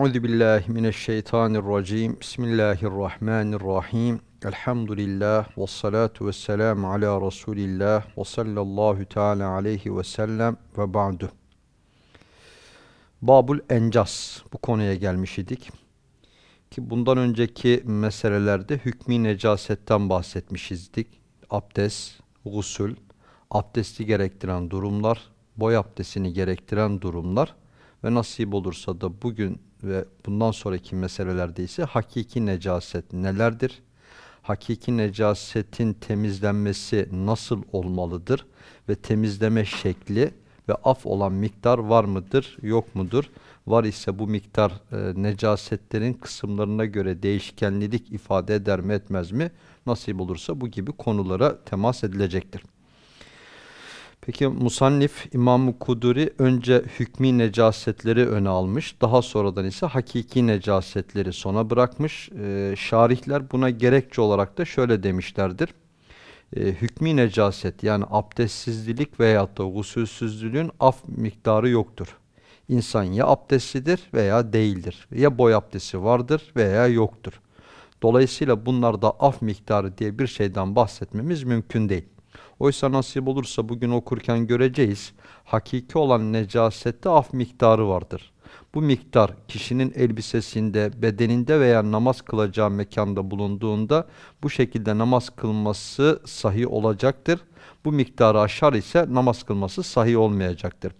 Euzu billahi mineşşeytanirracim. Bismillahirrahmanirrahim. Elhamdülillah ve salatu ve selamu ala Resulillah ve sallallahu teala aleyhi ve sellem ve ba'du. Babul Encas bu konuya gelmiş idik. Ki bundan önceki meselelerde hükmü necasetten bahsetmişizdik. Abdest, gusül, abdesti gerektiren durumlar, boy abdestini gerektiren durumlar ve nasip olursa da bugün ve bundan sonraki meselelerde ise hakiki necaset nelerdir? Hakiki necasetin temizlenmesi nasıl olmalıdır? Ve temizleme şekli ve af olan miktar var mıdır, yok mudur? Var ise bu miktar e, necasetlerin kısımlarına göre değişkenlilik ifade eder mi etmez mi? Nasip olursa bu gibi konulara temas edilecektir. Peki musannif i̇mam Kuduri önce hükmi necasetleri öne almış. Daha sonradan ise hakiki necasetleri sona bırakmış. E, şarihler buna gerekçe olarak da şöyle demişlerdir. E, ee, hükmi necaset yani abdestsizlik veyahut da gusülsüzlülüğün af miktarı yoktur. İnsan ya abdestlidir veya değildir. Ya boy abdesti vardır veya yoktur. Dolayısıyla bunlarda af miktarı diye bir şeyden bahsetmemiz mümkün değil. Oysa nasip olursa bugün okurken göreceğiz. Hakiki olan necasette af miktarı vardır. Bu miktar kişinin elbisesinde, bedeninde veya namaz kılacağı mekanda bulunduğunda bu şekilde namaz kılması sahi olacaktır. Bu miktarı aşar ise namaz kılması sahi olmayacaktır.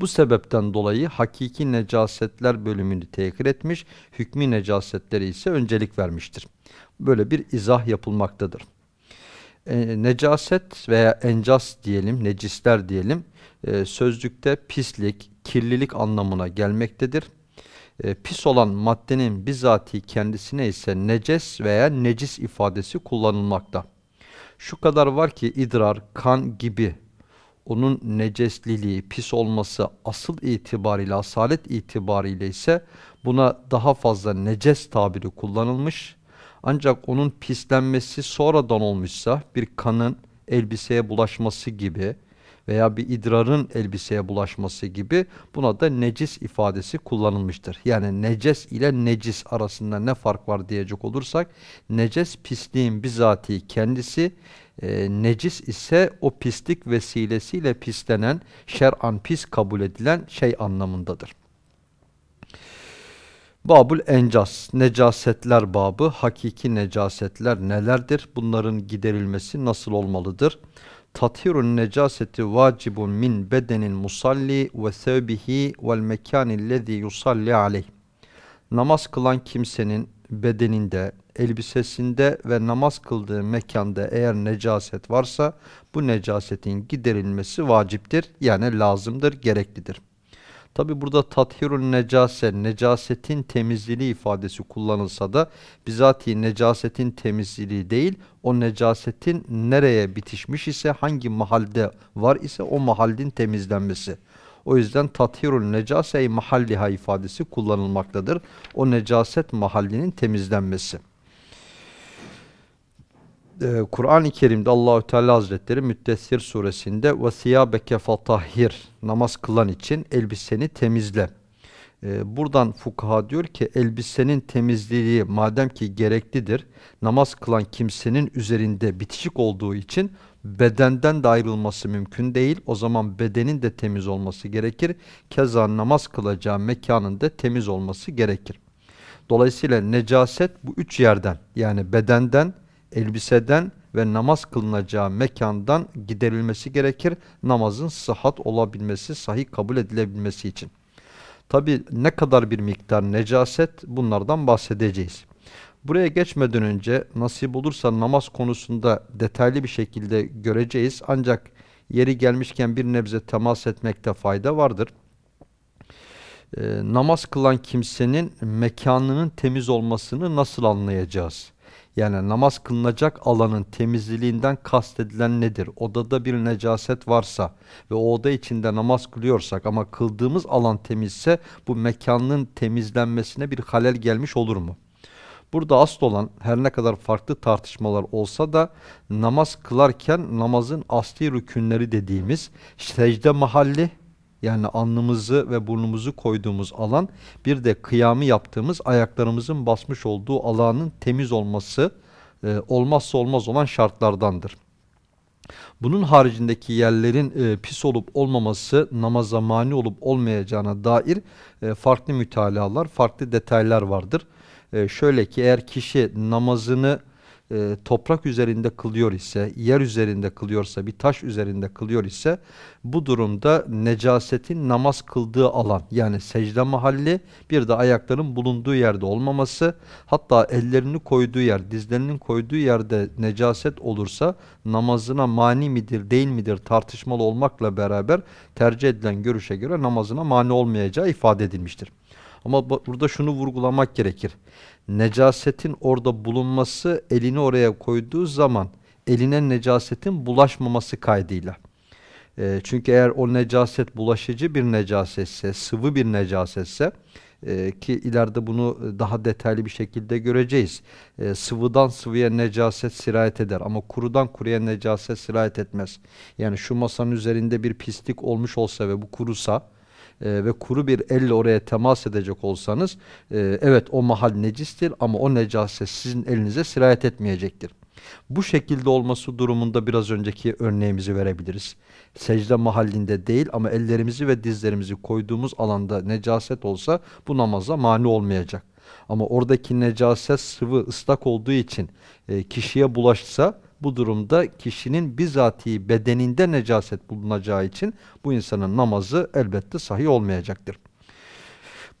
Bu sebepten dolayı hakiki necasetler bölümünü tekir etmiş, hükmü necasetleri ise öncelik vermiştir. Böyle bir izah yapılmaktadır. E, necaset veya encas diyelim, necisler diyelim e, sözlükte pislik, kirlilik anlamına gelmektedir. E, pis olan maddenin bizatihi kendisine ise neces veya necis ifadesi kullanılmakta. Şu kadar var ki idrar, kan gibi onun necesliliği, pis olması asıl itibariyle, asalet itibariyle ise buna daha fazla neces tabiri kullanılmış ancak onun pislenmesi sonradan olmuşsa bir kanın elbiseye bulaşması gibi veya bir idrarın elbiseye bulaşması gibi buna da necis ifadesi kullanılmıştır. Yani neces ile necis arasında ne fark var diyecek olursak neces pisliğin bizatihi kendisi e, necis ise o pislik vesilesiyle pislenen şer'an pis kabul edilen şey anlamındadır. Babul encas, necasetler babı, hakiki necasetler nelerdir? Bunların giderilmesi nasıl olmalıdır? Tathirun necaseti vacibun min bedenin musalli ve sevbihi vel mekanillezî yusalli aleyh. Namaz kılan kimsenin bedeninde, elbisesinde ve namaz kıldığı mekanda eğer necaset varsa bu necasetin giderilmesi vaciptir. Yani lazımdır, gereklidir. Tabi burada tathirul necase, necasetin temizliği ifadesi kullanılsa da bizatihi necasetin temizliği değil, o necasetin nereye bitişmiş ise, hangi mahalde var ise o mahallin temizlenmesi. O yüzden tathirul necase mahalliha ifadesi kullanılmaktadır. O necaset mahallinin temizlenmesi e, Kur'an-ı Kerim'de Allahü Teala Hazretleri Müddessir suresinde ve siyabeke namaz kılan için elbiseni temizle. E, buradan fukaha diyor ki elbisenin temizliği madem ki gereklidir namaz kılan kimsenin üzerinde bitişik olduğu için bedenden de ayrılması mümkün değil. O zaman bedenin de temiz olması gerekir. Keza namaz kılacağı mekanın da temiz olması gerekir. Dolayısıyla necaset bu üç yerden yani bedenden, elbiseden ve namaz kılınacağı mekandan giderilmesi gerekir. Namazın sıhhat olabilmesi, sahih kabul edilebilmesi için. Tabi ne kadar bir miktar necaset bunlardan bahsedeceğiz. Buraya geçmeden önce nasip olursa namaz konusunda detaylı bir şekilde göreceğiz. Ancak yeri gelmişken bir nebze temas etmekte fayda vardır. Ee, namaz kılan kimsenin mekanının temiz olmasını nasıl anlayacağız? Yani namaz kılınacak alanın temizliliğinden kastedilen nedir? Odada bir necaset varsa ve o oda içinde namaz kılıyorsak ama kıldığımız alan temizse bu mekanın temizlenmesine bir halel gelmiş olur mu? Burada asıl olan her ne kadar farklı tartışmalar olsa da namaz kılarken namazın asli rükünleri dediğimiz secde mahalli, yani alnımızı ve burnumuzu koyduğumuz alan bir de kıyamı yaptığımız ayaklarımızın basmış olduğu alanın temiz olması e, olmazsa olmaz olan şartlardandır. Bunun haricindeki yerlerin e, pis olup olmaması namaza mani olup olmayacağına dair e, farklı mütalalar, farklı detaylar vardır. E, şöyle ki eğer kişi namazını e, toprak üzerinde kılıyor ise, yer üzerinde kılıyorsa, bir taş üzerinde kılıyor ise bu durumda necasetin namaz kıldığı alan yani secde mahalli bir de ayakların bulunduğu yerde olmaması hatta ellerini koyduğu yer, dizlerinin koyduğu yerde necaset olursa namazına mani midir değil midir tartışmalı olmakla beraber tercih edilen görüşe göre namazına mani olmayacağı ifade edilmiştir. Ama burada şunu vurgulamak gerekir. Necasetin orada bulunması elini oraya koyduğu zaman eline necasetin bulaşmaması kaydıyla. E, çünkü eğer o necaset bulaşıcı bir necasetse, sıvı bir necasetse e, ki ileride bunu e, daha detaylı bir şekilde göreceğiz. E, sıvıdan sıvıya necaset sirayet eder ama kurudan kuruya necaset sirayet etmez. Yani şu masanın üzerinde bir pislik olmuş olsa ve bu kurusa e, ve kuru bir elle oraya temas edecek olsanız e, evet o mahal necistir ama o necaset sizin elinize sirayet etmeyecektir. Bu şekilde olması durumunda biraz önceki örneğimizi verebiliriz. Secde mahallinde değil ama ellerimizi ve dizlerimizi koyduğumuz alanda necaset olsa bu namaza mani olmayacak. Ama oradaki necaset sıvı ıslak olduğu için e, kişiye bulaşsa bu durumda kişinin bizatihi bedeninde necaset bulunacağı için bu insanın namazı elbette sahih olmayacaktır.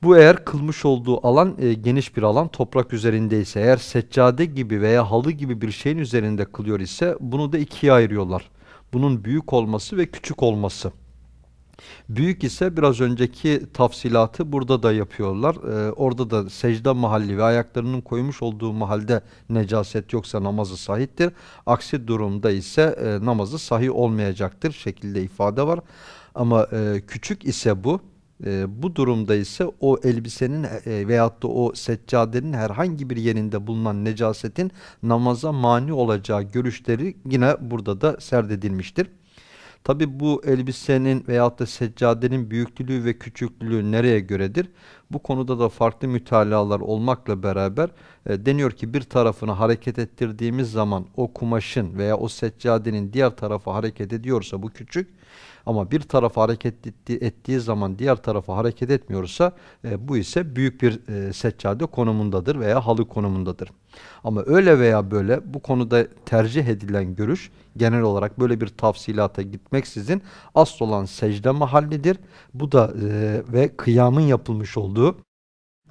Bu eğer kılmış olduğu alan e, geniş bir alan toprak üzerindeyse eğer seccade gibi veya halı gibi bir şeyin üzerinde kılıyor ise bunu da ikiye ayırıyorlar. Bunun büyük olması ve küçük olması. Büyük ise biraz önceki tafsilatı burada da yapıyorlar. Ee, orada da secde mahalli ve ayaklarının koymuş olduğu mahalde necaset yoksa namazı sahiptir. Aksi durumda ise e, namazı sahih olmayacaktır şekilde ifade var. Ama e, küçük ise bu. E, bu durumda ise o elbisenin e, veyahut da o seccadenin herhangi bir yerinde bulunan necasetin namaza mani olacağı görüşleri yine burada da serdedilmiştir. Tabi bu elbisenin veyahut da seccadenin büyüklüğü ve küçüklüğü nereye göredir? Bu konuda da farklı mütalalar olmakla beraber e, deniyor ki bir tarafını hareket ettirdiğimiz zaman o kumaşın veya o seccadenin diğer tarafı hareket ediyorsa bu küçük ama bir tarafı hareket etti, ettiği zaman diğer tarafı hareket etmiyorsa e, bu ise büyük bir e, seccade konumundadır veya halı konumundadır. Ama öyle veya böyle bu konuda tercih edilen görüş genel olarak böyle bir tafsilata gitmeksizin asıl olan secde mahallidir. Bu da e, ve kıyamın yapılmış olduğu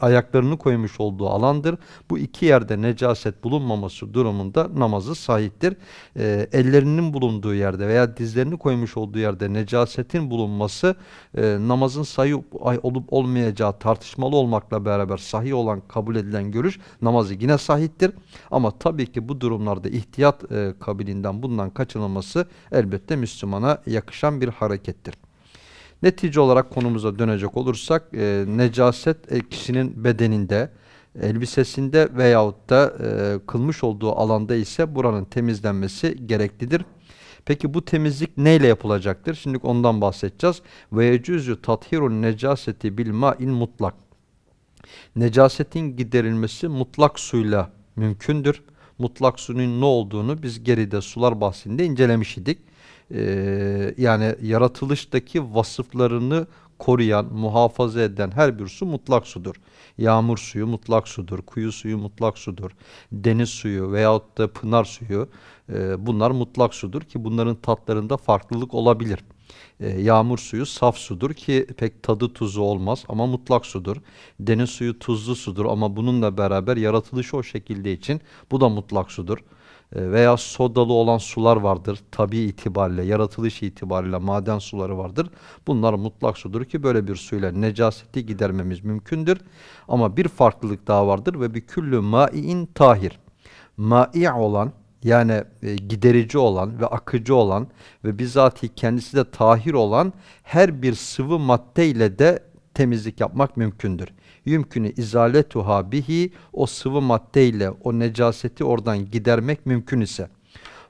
ayaklarını koymuş olduğu alandır. Bu iki yerde necaset bulunmaması durumunda namazı sahiptir. E, ellerinin bulunduğu yerde veya dizlerini koymuş olduğu yerde necasetin bulunması e, namazın sahih olup olmayacağı tartışmalı olmakla beraber sahih olan kabul edilen görüş namazı yine sahiptir. Ama tabii ki bu durumlarda ihtiyat e, kabilinden bundan kaçınılması elbette Müslümana yakışan bir harekettir. Netice olarak konumuza dönecek olursak e, necaset e, kişinin bedeninde, elbisesinde veyahut da e, kılmış olduğu alanda ise buranın temizlenmesi gereklidir. Peki bu temizlik neyle yapılacaktır? Şimdi ondan bahsedeceğiz. Ve yecüzü tathirun necaseti bil mutlak. Necasetin giderilmesi mutlak suyla mümkündür. Mutlak suyun ne olduğunu biz geride sular bahsinde incelemiş idik. Ee, yani yaratılıştaki vasıflarını koruyan, muhafaza eden her bir su mutlak sudur. Yağmur suyu mutlak sudur, kuyu suyu mutlak sudur, deniz suyu veyahut da pınar suyu e, bunlar mutlak sudur ki bunların tatlarında farklılık olabilir. Ee, yağmur suyu saf sudur ki pek tadı tuzu olmaz ama mutlak sudur. Deniz suyu tuzlu sudur ama bununla beraber yaratılışı o şekilde için bu da mutlak sudur ee, veya sodalı olan sular vardır. Tabi itibariyle, yaratılış itibariyle maden suları vardır. Bunlar mutlak sudur ki böyle bir suyla necaseti gidermemiz mümkündür. Ama bir farklılık daha vardır ve bir küllü mai'in tahir. Ma'i olan yani e, giderici olan ve akıcı olan ve bizatihi kendisi de tahir olan her bir sıvı madde ile de temizlik yapmak mümkündür. Yümkünü izaletuha bihi o sıvı madde ile o necaseti oradan gidermek mümkün ise.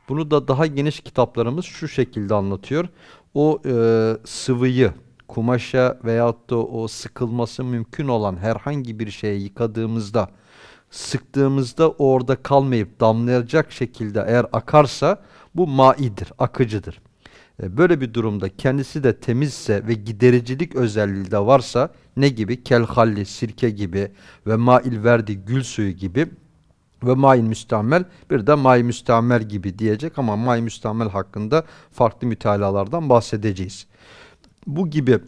Bunu da daha geniş kitaplarımız şu şekilde anlatıyor. O e, sıvıyı kumaşa veyahut da o sıkılması mümkün olan herhangi bir şeye yıkadığımızda sıktığımızda orada kalmayıp damlayacak şekilde eğer akarsa bu maidir, akıcıdır. E, böyle bir durumda kendisi de temizse ve gidericilik özelliği de varsa ne gibi? Kelhalli, sirke gibi ve mail verdi gül suyu gibi ve mail müstamel bir de mail müstamel gibi diyecek ama mail müstamel hakkında farklı mütalalardan bahsedeceğiz. Bu gibi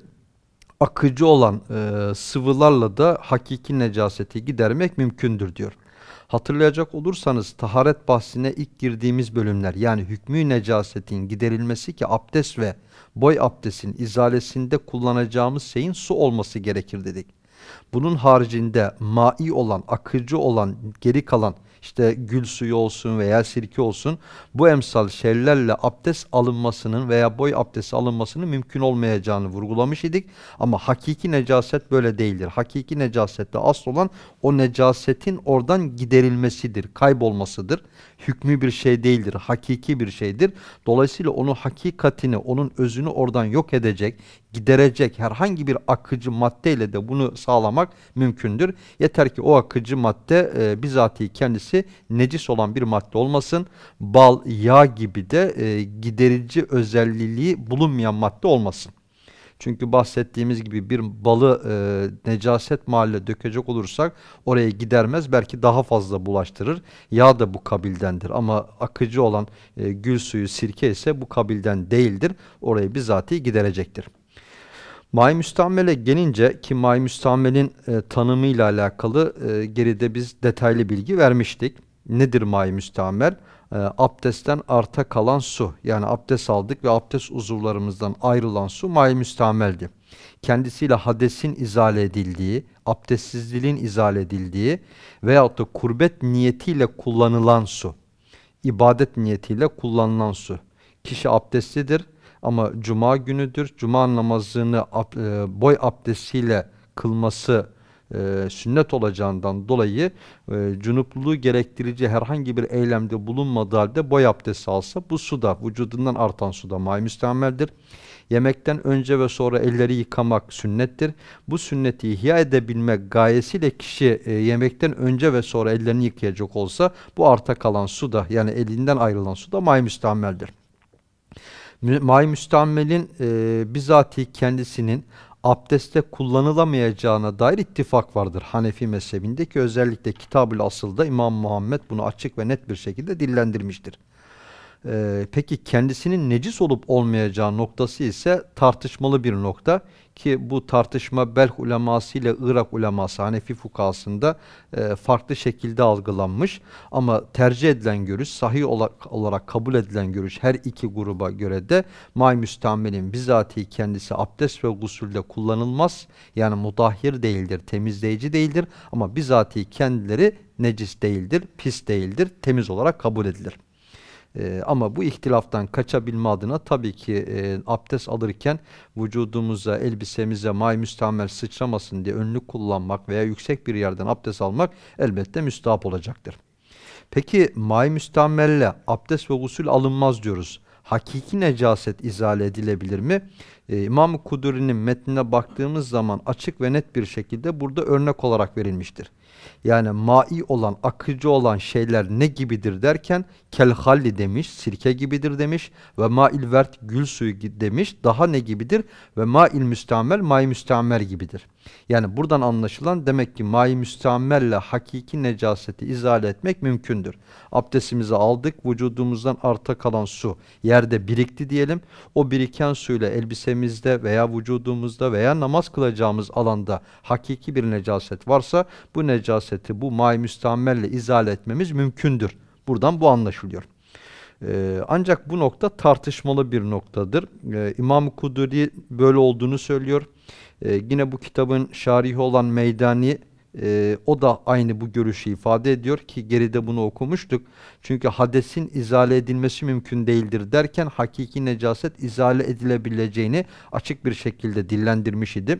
akıcı olan e, sıvılarla da hakiki necaseti gidermek mümkündür diyor. Hatırlayacak olursanız taharet bahsine ilk girdiğimiz bölümler yani hükmü necasetin giderilmesi ki abdest ve boy abdestin izalesinde kullanacağımız şeyin su olması gerekir dedik. Bunun haricinde mai olan, akıcı olan, geri kalan işte gül suyu olsun veya sirke olsun bu emsal şeylerle abdest alınmasının veya boy abdesti alınmasının mümkün olmayacağını vurgulamış idik. Ama hakiki necaset böyle değildir. Hakiki necasette asıl olan o necasetin oradan giderilmesidir, kaybolmasıdır. Hükmü bir şey değildir, hakiki bir şeydir. Dolayısıyla onun hakikatini, onun özünü oradan yok edecek, giderecek herhangi bir akıcı maddeyle de bunu sağlamak mümkündür. Yeter ki o akıcı madde e, bizatihi kendisi maddesi necis olan bir madde olmasın. Bal, yağ gibi de e, giderici özelliği bulunmayan madde olmasın. Çünkü bahsettiğimiz gibi bir balı e, necaset mahalle dökecek olursak oraya gidermez. Belki daha fazla bulaştırır. Yağ da bu kabildendir. Ama akıcı olan e, gül suyu sirke ise bu kabilden değildir. Orayı bizatihi giderecektir. May müstamele gelince ki may müstamelin e, tanımıyla alakalı e, geride biz detaylı bilgi vermiştik. Nedir may müstamel? E, abdestten arta kalan su. Yani abdest aldık ve abdest uzuvlarımızdan ayrılan su may müstameldi. Kendisiyle hadesin izale edildiği, abdestsizliğin izale edildiği veyahut da kurbet niyetiyle kullanılan su. ibadet niyetiyle kullanılan su. Kişi abdestlidir ama cuma günüdür. Cuma namazını e, boy abdestiyle kılması e, sünnet olacağından dolayı e, cunupluluğu gerektirici herhangi bir eylemde bulunmadığı halde boy abdesti alsa bu suda, vücudundan artan suda may müstemeldir. Yemekten önce ve sonra elleri yıkamak sünnettir. Bu sünneti ihya edebilmek gayesiyle kişi e, yemekten önce ve sonra ellerini yıkayacak olsa bu arta kalan suda yani elinden ayrılan suda may müstemeldir. May müstammelin e, bizatihi kendisinin abdeste kullanılamayacağına dair ittifak vardır Hanefi mezhebinde ki özellikle Kitabül Asıl'da İmam Muhammed bunu açık ve net bir şekilde dillendirmiştir. Ee, peki kendisinin necis olup olmayacağı noktası ise tartışmalı bir nokta ki bu tartışma Belh uleması ile Irak uleması Hanefi fukasında e, farklı şekilde algılanmış ama tercih edilen görüş sahih olarak, olarak kabul edilen görüş her iki gruba göre de may müstamelin bizatihi kendisi abdest ve gusülde kullanılmaz yani mudahhir değildir temizleyici değildir ama bizatihi kendileri necis değildir pis değildir temiz olarak kabul edilir. E, ama bu ihtilaftan kaçabilme adına tabii ki e, abdest alırken vücudumuza, elbisemize may müstamel sıçramasın diye önlük kullanmak veya yüksek bir yerden abdest almak elbette müstahap olacaktır. Peki may müstamelle abdest ve gusül alınmaz diyoruz. Hakiki necaset izale edilebilir mi? Ee, i̇mam Kuduri'nin metnine baktığımız zaman açık ve net bir şekilde burada örnek olarak verilmiştir. Yani mai olan, akıcı olan şeyler ne gibidir derken kelhalli demiş, sirke gibidir demiş ve mail vert gül suyu demiş. Daha ne gibidir? Ve mail müstamel, mai müstamel gibidir. Yani buradan anlaşılan demek ki mayi müstamelle hakiki necaseti izale etmek mümkündür. Abdestimizi aldık, vücudumuzdan arta kalan su yerde birikti diyelim. O biriken suyla elbisemizde veya vücudumuzda veya namaz kılacağımız alanda hakiki bir necaset varsa bu necaseti bu mayi müstamelle izale etmemiz mümkündür. Buradan bu anlaşılıyor. Ee, ancak bu nokta tartışmalı bir noktadır. Ee, i̇mam Kuduri böyle olduğunu söylüyor. E, yine bu kitabın şarihi olan Meydani e, o da aynı bu görüşü ifade ediyor ki geride bunu okumuştuk. Çünkü hadesin izale edilmesi mümkün değildir derken hakiki necaset izale edilebileceğini açık bir şekilde dillendirmiş idi.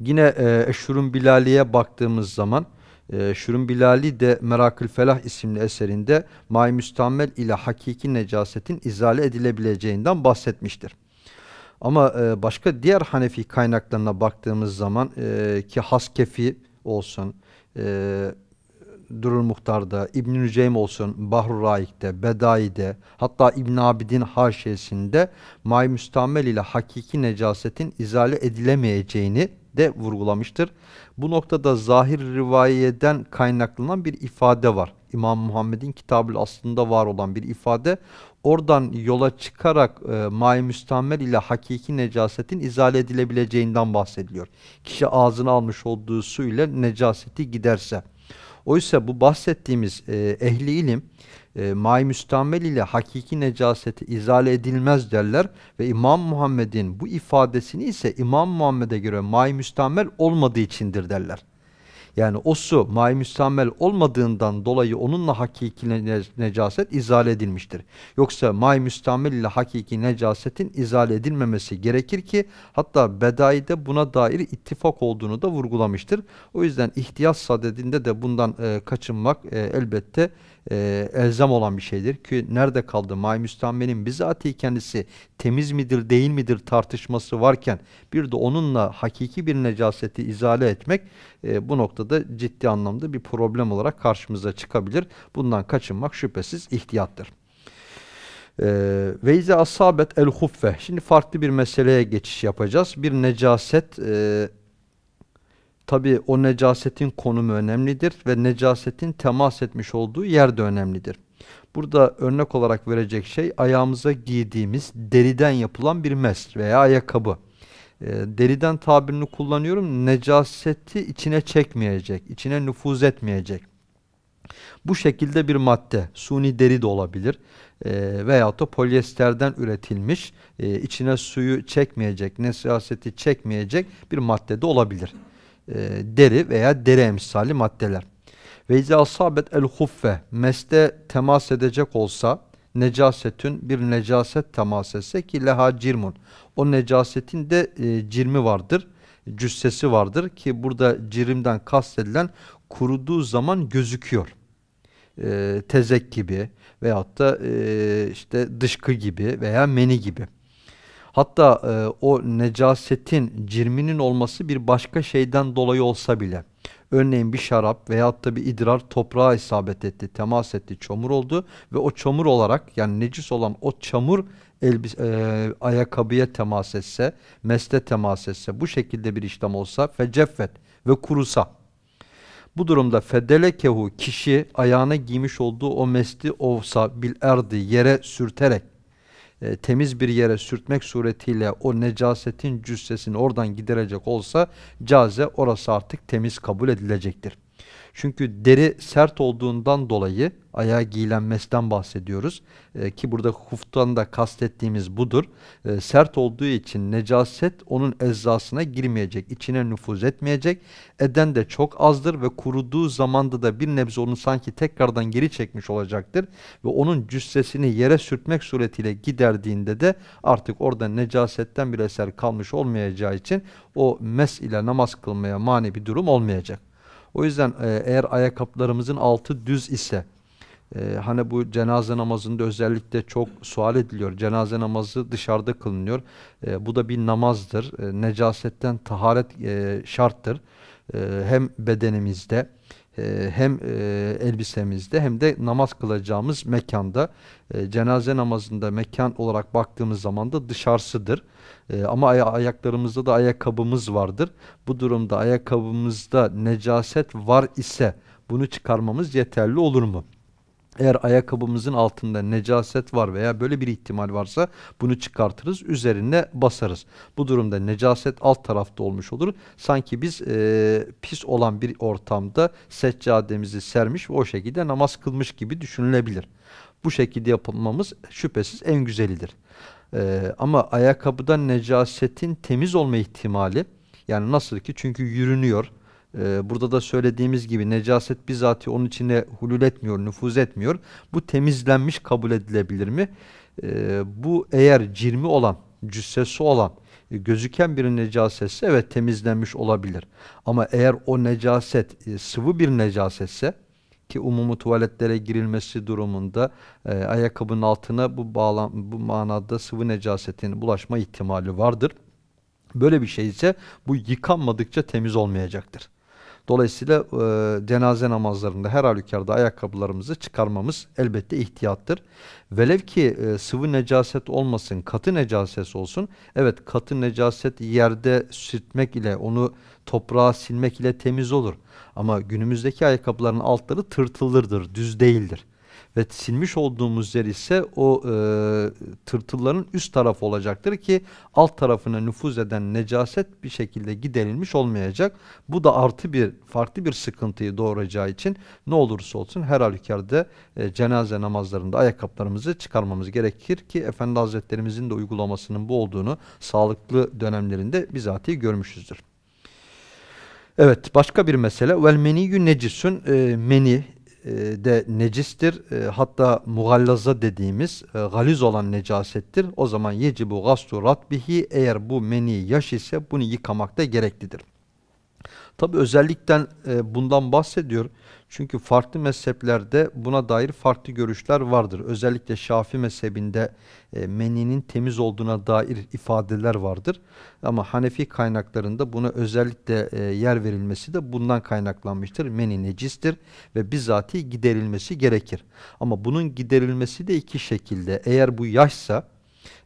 Yine e, Şurun Bilali'ye baktığımız zaman e, Şurun Bilali de Merakül Felah isimli eserinde May Müstammel ile hakiki necasetin izale edilebileceğinden bahsetmiştir. Ama e, başka diğer Hanefi kaynaklarına baktığımız zaman e, ki Haskefi olsun, e, Durul Muhtar'da, İbn-i Nüceym olsun, Bahru Raik'te, Bedai'de, hatta ibn Abidin haşiyesinde May Müstamel ile hakiki necasetin izale edilemeyeceğini de vurgulamıştır. Bu noktada zahir rivayeden kaynaklanan bir ifade var. İmam Muhammed'in kitabı aslında var olan bir ifade oradan yola çıkarak e, may müstammel ile hakiki necasetin izale edilebileceğinden bahsediliyor. Kişi ağzına almış olduğu su ile necaseti giderse. Oysa bu bahsettiğimiz e, ehli ilim e, may müstammel ile hakiki necaseti izale edilmez derler ve İmam Muhammed'in bu ifadesini ise İmam Muhammed'e göre may müstammel olmadığı içindir derler. Yani o su mai müstammel olmadığından dolayı onunla hakiki necaset izale edilmiştir. Yoksa mai müstammel ile hakiki necasetin izale edilmemesi gerekir ki hatta bedaide buna dair ittifak olduğunu da vurgulamıştır. O yüzden ihtiyat sadedinde de bundan e, kaçınmak e, elbette gerekir e, elzam olan bir şeydir ki nerede kaldı may müstammenin bizatihi kendisi temiz midir değil midir tartışması varken bir de onunla hakiki bir necaseti izale etmek e, bu noktada ciddi anlamda bir problem olarak karşımıza çıkabilir. Bundan kaçınmak şüphesiz ihtiyattır. E, veize asabet el huffe. Şimdi farklı bir meseleye geçiş yapacağız. Bir necaset e, Tabi o necasetin konumu önemlidir ve necasetin temas etmiş olduğu yer de önemlidir. Burada örnek olarak verecek şey ayağımıza giydiğimiz deriden yapılan bir mes veya ayakkabı. E, deriden tabirini kullanıyorum. Necaseti içine çekmeyecek, içine nüfuz etmeyecek. Bu şekilde bir madde, suni deri de olabilir e, veyahut da polyesterden üretilmiş, e, içine suyu çekmeyecek, necaseti çekmeyecek bir madde de olabilir e, deri veya deri emsali maddeler. Ve izâ asabet el huffe meste temas edecek olsa necasetün bir necaset temas etse ki leha cirmun. O necasetin de e, cirmi vardır, cüssesi vardır ki burada cirimden kastedilen kuruduğu zaman gözüküyor. E, tezek gibi veyahut da e, işte dışkı gibi veya meni gibi. Hatta e, o necasetin, cirminin olması bir başka şeyden dolayı olsa bile. Örneğin bir şarap veyahut da bir idrar toprağa isabet etti, temas etti, çamur oldu ve o çamur olarak yani necis olan o çamur elbis e, ayakkabıya temas etse, mesle temas etse, bu şekilde bir işlem olsa feceffet ve kurusa. Bu durumda fedelekehu kişi ayağına giymiş olduğu o mesli olsa bil erdi yere sürterek e, temiz bir yere sürtmek suretiyle o necasetin cüssesini oradan giderecek olsa caze orası artık temiz kabul edilecektir. Çünkü deri sert olduğundan dolayı ayağa giyilenmesinden bahsediyoruz. E, ki burada huftan da kastettiğimiz budur. E, sert olduğu için necaset onun ezzasına girmeyecek, içine nüfuz etmeyecek. Eden de çok azdır ve kuruduğu zamanda da bir nebze onu sanki tekrardan geri çekmiş olacaktır. Ve onun cüssesini yere sürtmek suretiyle giderdiğinde de artık orada necasetten bir eser kalmış olmayacağı için o mes ile namaz kılmaya mani bir durum olmayacak. O yüzden e, eğer ayakkabılarımızın altı düz ise e, hani bu cenaze namazında özellikle çok sual ediliyor. Cenaze namazı dışarıda kılınıyor. E, bu da bir namazdır. E, necasetten taharet e, şarttır. E, hem bedenimizde e, hem e, elbisemizde hem de namaz kılacağımız mekanda e, cenaze namazında mekan olarak baktığımız zaman da dışarısıdır. E, ama ay ayaklarımızda da ayakkabımız vardır. Bu durumda ayakkabımızda necaset var ise bunu çıkarmamız yeterli olur mu? Eğer ayakkabımızın altında necaset var veya böyle bir ihtimal varsa bunu çıkartırız, üzerine basarız. Bu durumda necaset alt tarafta olmuş olur. Sanki biz e, pis olan bir ortamda seccademizi sermiş ve o şekilde namaz kılmış gibi düşünülebilir. Bu şekilde yapılmamız şüphesiz en güzelidir. Ee, ama ayakkabıda necasetin temiz olma ihtimali yani nasıl ki çünkü yürünüyor. Ee, burada da söylediğimiz gibi necaset bizatihi onun içine hulul etmiyor, nüfuz etmiyor. Bu temizlenmiş kabul edilebilir mi? Ee, bu eğer cirmi olan, cüssesi olan, e, gözüken bir necasetse evet temizlenmiş olabilir. Ama eğer o necaset e, sıvı bir necasetse ki umumu tuvaletlere girilmesi durumunda e, ayakkabının altına bu, bağlam, bu manada sıvı necasetin bulaşma ihtimali vardır. Böyle bir şey ise bu yıkanmadıkça temiz olmayacaktır. Dolayısıyla e, cenaze namazlarında her halükarda ayakkabılarımızı çıkarmamız elbette ihtiyattır. Velev ki e, sıvı necaset olmasın, katı necaset olsun. Evet katı necaset yerde sürtmek ile onu toprağa silmek ile temiz olur. Ama günümüzdeki ayakkabıların altları tırtılırdır, düz değildir. Ve silmiş olduğumuz yer ise o e, tırtılların üst tarafı olacaktır ki alt tarafına nüfuz eden necaset bir şekilde giderilmiş olmayacak. Bu da artı bir farklı bir sıkıntıyı doğuracağı için ne olursa olsun her halükarda e, cenaze namazlarında ayakkabılarımızı çıkarmamız gerekir ki Efendi Hazretlerimizin de uygulamasının bu olduğunu sağlıklı dönemlerinde bizatihi görmüşüzdür. Evet başka bir mesele. Vel meniyyü necisün e, meni e, de necistir. E, hatta mugallaza dediğimiz e, galiz olan necasettir. O zaman yecibu gastu ratbihi eğer bu meni yaş ise bunu yıkamak da gereklidir. Tabi özellikle bundan bahsediyor. Çünkü farklı mezheplerde buna dair farklı görüşler vardır. Özellikle Şafi mezhebinde e, meninin temiz olduğuna dair ifadeler vardır. Ama Hanefi kaynaklarında buna özellikle e, yer verilmesi de bundan kaynaklanmıştır. Meni necistir ve bizzati giderilmesi gerekir. Ama bunun giderilmesi de iki şekilde. Eğer bu yaşsa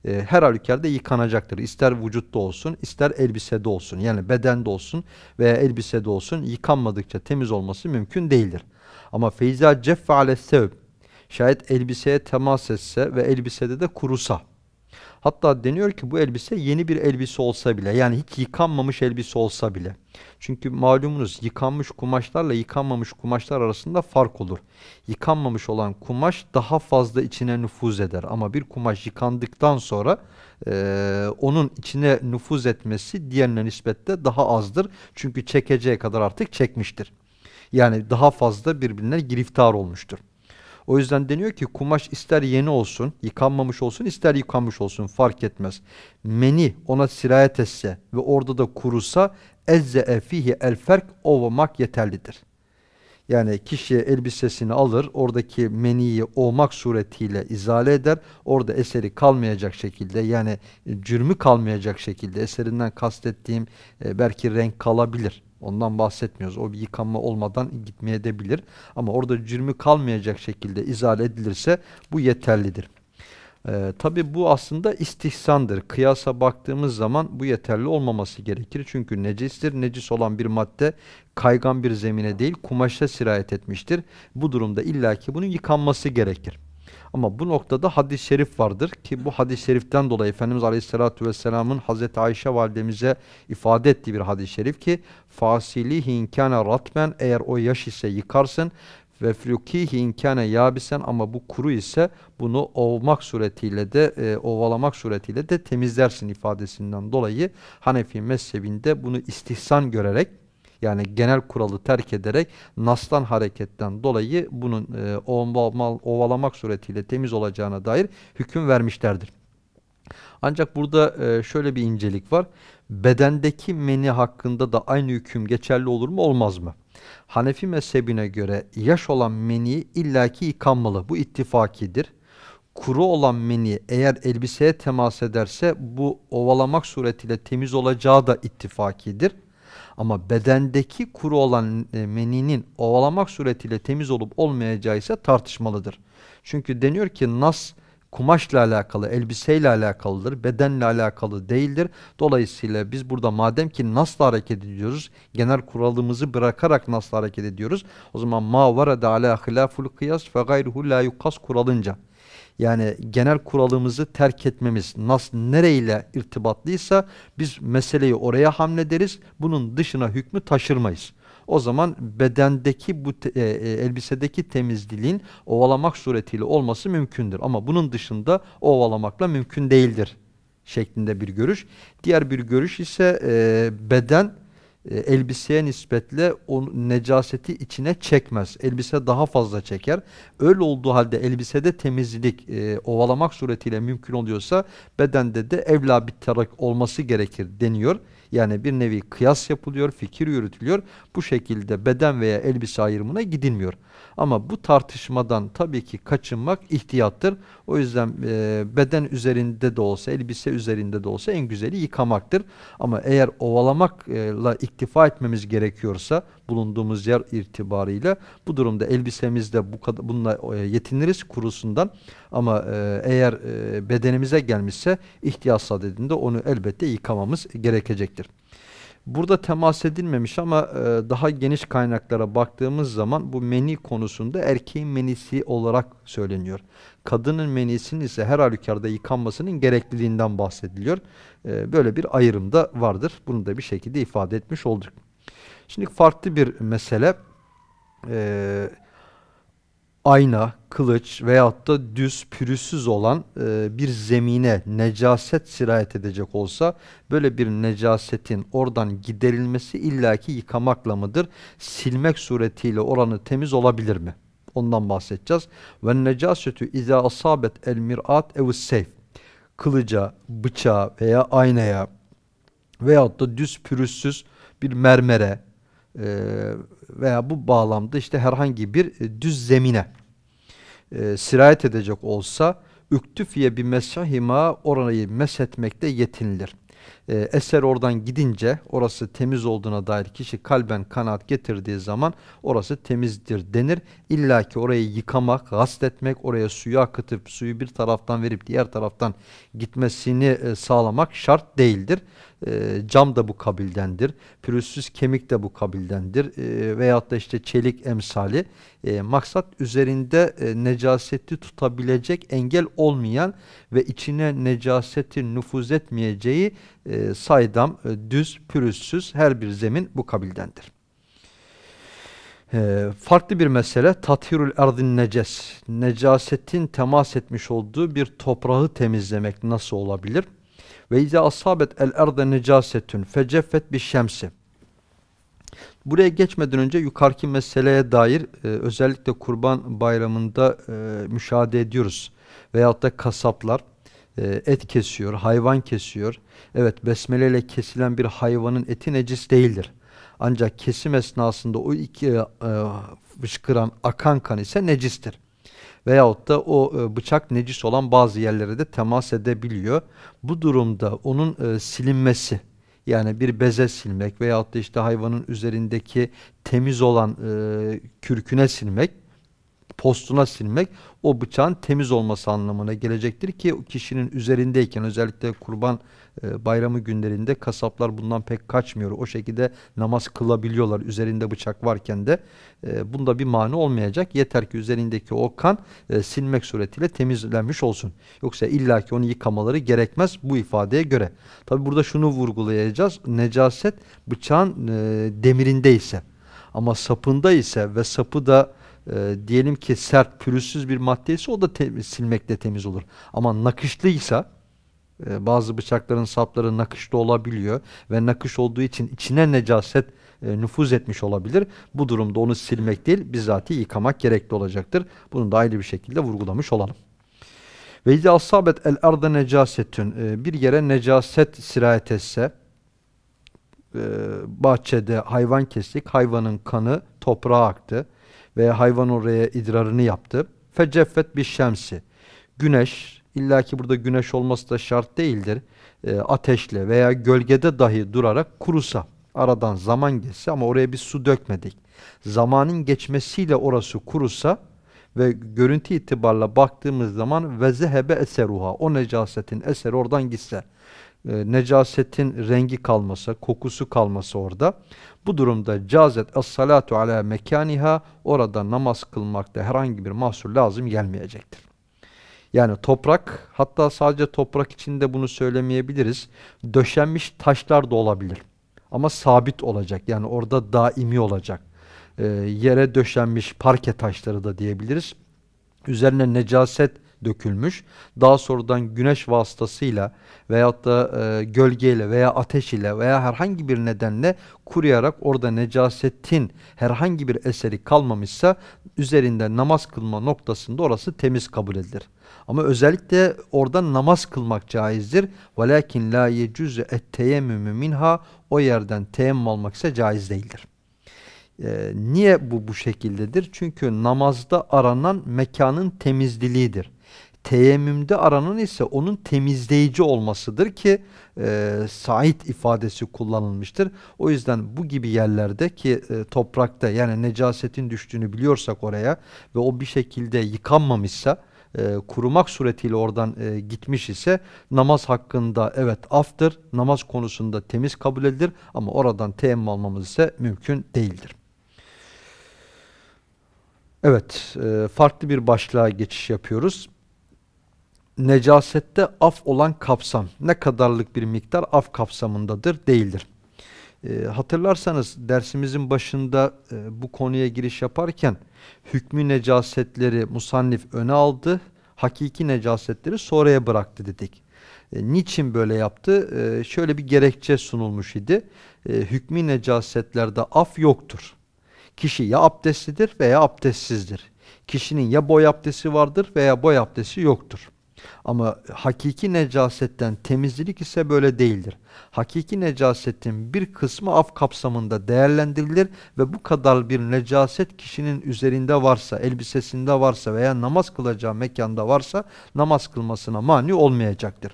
e, her halükarda yıkanacaktır. İster vücutta olsun, ister elbisede olsun. Yani bedende olsun veya elbisede olsun yıkanmadıkça temiz olması mümkün değildir. Ama feyza ceffe alessevb şayet elbiseye temas etse ve elbisede de kurusa Hatta deniyor ki bu elbise yeni bir elbise olsa bile yani hiç yıkanmamış elbise olsa bile. Çünkü malumunuz yıkanmış kumaşlarla yıkanmamış kumaşlar arasında fark olur. Yıkanmamış olan kumaş daha fazla içine nüfuz eder ama bir kumaş yıkandıktan sonra e, onun içine nüfuz etmesi diğerine nispette daha azdır. Çünkü çekeceği kadar artık çekmiştir. Yani daha fazla birbirine giriftar olmuştur. O yüzden deniyor ki kumaş ister yeni olsun, yıkanmamış olsun, ister yıkanmış olsun fark etmez. Meni ona sirayet etse ve orada da kurusa ezze e fihi el fark ovmak yeterlidir. Yani kişi elbisesini alır, oradaki meniyi ovmak suretiyle izale eder. Orada eseri kalmayacak şekilde yani cürmü kalmayacak şekilde eserinden kastettiğim e, belki renk kalabilir Ondan bahsetmiyoruz. O bir yıkanma olmadan gitmeye de Ama orada cürmü kalmayacak şekilde izale edilirse bu yeterlidir. Ee, Tabi bu aslında istihsandır. Kıyasa baktığımız zaman bu yeterli olmaması gerekir. Çünkü necistir. Necis olan bir madde kaygan bir zemine değil kumaşa sirayet etmiştir. Bu durumda illaki bunun yıkanması gerekir. Ama bu noktada hadis-i şerif vardır ki bu hadis-i şeriften dolayı Efendimiz Aleyhisselatü Vesselam'ın Hazreti Ayşe validemize ifade ettiği bir hadis-i şerif ki fasilihi inkâne ratmen eğer o yaş ise yıkarsın ve flukihi inkâne yabisen ama bu kuru ise bunu ovmak suretiyle de e, ovalamak suretiyle de temizlersin ifadesinden dolayı Hanefi mezhebinde bunu istihsan görerek yani genel kuralı terk ederek naslan hareketten dolayı bunun e, ovalamak suretiyle temiz olacağına dair hüküm vermişlerdir. Ancak burada e, şöyle bir incelik var. Bedendeki meni hakkında da aynı hüküm geçerli olur mu olmaz mı? Hanefi mezhebine göre yaş olan meni illaki yıkanmalı. Bu ittifakidir kuru olan meni eğer elbiseye temas ederse bu ovalamak suretiyle temiz olacağı da ittifakidir. Ama bedendeki kuru olan e, meninin ovalamak suretiyle temiz olup olmayacağı ise tartışmalıdır. Çünkü deniyor ki nas kumaşla alakalı, elbiseyle alakalıdır, bedenle alakalı değildir. Dolayısıyla biz burada madem ki nasla hareket ediyoruz, genel kuralımızı bırakarak nasla hareket ediyoruz. O zaman ma varada ala hilaful kıyas fe gayruhu la yukas kuralınca yani genel kuralımızı terk etmemiz nas nereyle irtibatlıysa biz meseleyi oraya hamlederiz. Bunun dışına hükmü taşırmayız. O zaman bedendeki bu te, e, e elbisedeki temizliliğin ovalamak suretiyle olması mümkündür. Ama bunun dışında ovalamakla mümkün değildir şeklinde bir görüş. Diğer bir görüş ise e, beden e, elbiseye nispetle o necaseti içine çekmez. Elbise daha fazla çeker. Öyle olduğu halde elbisede temizlik e, ovalamak suretiyle mümkün oluyorsa bedende de evla bitterak olması gerekir deniyor. Yani bir nevi kıyas yapılıyor, fikir yürütülüyor. Bu şekilde beden veya elbise ayrımına gidilmiyor. Ama bu tartışmadan tabii ki kaçınmak ihtiyattır. O yüzden e, beden üzerinde de olsa, elbise üzerinde de olsa en güzeli yıkamaktır. Ama eğer ovalamakla iktifa etmemiz gerekiyorsa bulunduğumuz yer irtibarıyla bu durumda elbisemizde bu kadar, bununla e, yetiniriz kurusundan ama e, eğer e, bedenimize gelmişse ihtiyaç sadedinde onu elbette yıkamamız gerekecektir. Burada temas edilmemiş ama e, daha geniş kaynaklara baktığımız zaman bu meni konusunda erkeğin menisi olarak söyleniyor. Kadının menisinin ise her halükarda yıkanmasının gerekliliğinden bahsediliyor. E, böyle bir ayrım da vardır. Bunu da bir şekilde ifade etmiş olduk. Şimdi farklı bir mesele. Eee ayna, kılıç veyahut da düz, pürüzsüz olan e, bir zemine necaset sirayet edecek olsa böyle bir necasetin oradan giderilmesi illaki yıkamakla mıdır? Silmek suretiyle oranı temiz olabilir mi? Ondan bahsedeceğiz. Ve necasetü izâ asabet el mir'at ev seyf. Kılıca, bıçağa veya aynaya veyahut da düz pürüzsüz bir mermere e, veya bu bağlamda işte herhangi bir e, düz zemine e, sirayet edecek olsa üktüfiye bir mesahima orayı meshetmekte yetinilir. E, eser oradan gidince orası temiz olduğuna dair kişi kalben kanaat getirdiği zaman orası temizdir denir. İlla ki orayı yıkamak, gasletmek, oraya suyu akıtıp suyu bir taraftan verip diğer taraftan gitmesini e, sağlamak şart değildir. E, cam da bu kabildendir. Pürüzsüz kemik de bu kabildendir. E, veyahut da işte çelik emsali. E, maksat üzerinde e, necaseti tutabilecek engel olmayan ve içine necaseti nüfuz etmeyeceği e, saydam, e, düz, pürüzsüz her bir zemin bu kabildendir. E, farklı bir mesele tathirul erdin neces. Necasetin temas etmiş olduğu bir toprağı temizlemek nasıl olabilir? Ve ize asabet el erde necasetün feceffet bir şemsi. Buraya geçmeden önce yukarıki meseleye dair e, özellikle kurban bayramında e, müşahede ediyoruz. Veyahut da kasaplar e, et kesiyor, hayvan kesiyor. Evet besmele ile kesilen bir hayvanın eti necis değildir. Ancak kesim esnasında o iki e, e fışkıran akan kan ise necistir veyahut da o e, bıçak necis olan bazı yerlere de temas edebiliyor. Bu durumda onun e, silinmesi yani bir beze silmek veyahut da işte hayvanın üzerindeki temiz olan e, kürküne silmek, postuna silmek o bıçağın temiz olması anlamına gelecektir ki kişinin üzerindeyken özellikle kurban ee, bayramı günlerinde kasaplar bundan pek kaçmıyor. O şekilde namaz kılabiliyorlar üzerinde bıçak varken de. Ee, bunda bir mani olmayacak. Yeter ki üzerindeki o kan e, silmek suretiyle temizlenmiş olsun. Yoksa illaki onu yıkamaları gerekmez bu ifadeye göre. Tabi burada şunu vurgulayacağız. Necaset bıçağın e, demirinde ise ama sapında ise ve sapı da e, diyelim ki sert pürüzsüz bir madde ise o da te silmekle temiz olur. Ama nakışlıysa ee, bazı bıçakların sapları nakışlı olabiliyor ve nakış olduğu için içine necaset e, nüfuz etmiş olabilir. Bu durumda onu silmek değil bizzati yıkamak gerekli olacaktır. Bunu da ayrı bir şekilde vurgulamış olalım. Ve izâ asabet el arda necasetün e, bir yere necaset sirayet etse e, bahçede hayvan kestik hayvanın kanı toprağa aktı ve hayvan oraya idrarını yaptı. Feceffet bir şemsi güneş İlla ki burada güneş olması da şart değildir. E, ateşle veya gölgede dahi durarak kurusa, aradan zaman geçse ama oraya bir su dökmedik. Zamanın geçmesiyle orası kurusa ve görüntü itibarla baktığımız zaman ve eseruha, o necasetin eseri oradan gitse, e, necasetin rengi kalmasa, kokusu kalmasa orada, bu durumda cazet es-salatu ala mekaniha, orada namaz kılmakta herhangi bir mahsur lazım gelmeyecektir. Yani toprak, hatta sadece toprak içinde bunu söylemeyebiliriz. Döşenmiş taşlar da olabilir. Ama sabit olacak. Yani orada daimi olacak. E, yere döşenmiş parke taşları da diyebiliriz. Üzerine necaset dökülmüş. Daha sonradan güneş vasıtasıyla veyahut da e, gölgeyle veya ateş ile veya herhangi bir nedenle kuruyarak orada necasetin herhangi bir eseri kalmamışsa üzerinde namaz kılma noktasında orası temiz kabul edilir. Ama özellikle orada namaz kılmak caizdir. وَلَاكِنْ لَا يَجُزُ اَتْتَيَمُمُ minha O yerden teyemmüm almak ise caiz değildir. Ee, niye bu bu şekildedir? Çünkü namazda aranan mekanın temizliliğidir teyemmümde aranan ise onun temizleyici olmasıdır ki e, sait ifadesi kullanılmıştır. O yüzden bu gibi yerlerde ki e, toprakta yani necasetin düştüğünü biliyorsak oraya ve o bir şekilde yıkanmamışsa e, kurumak suretiyle oradan e, gitmiş ise namaz hakkında evet aftır, namaz konusunda temiz kabul edilir ama oradan teyemmüm almamız ise mümkün değildir. Evet, e, farklı bir başlığa geçiş yapıyoruz necasette af olan kapsam ne kadarlık bir miktar af kapsamındadır değildir. E, hatırlarsanız dersimizin başında e, bu konuya giriş yaparken hükmü necasetleri musannif öne aldı, hakiki necasetleri sonraya bıraktı dedik. E, niçin böyle yaptı? E, şöyle bir gerekçe sunulmuş idi. E, hükmü necasetlerde af yoktur. Kişi ya abdestlidir veya abdestsizdir. Kişinin ya boy abdesti vardır veya boy abdesti yoktur. Ama hakiki necasetten temizlik ise böyle değildir. Hakiki necasetin bir kısmı af kapsamında değerlendirilir ve bu kadar bir necaset kişinin üzerinde varsa, elbisesinde varsa veya namaz kılacağı mekanda varsa namaz kılmasına mani olmayacaktır.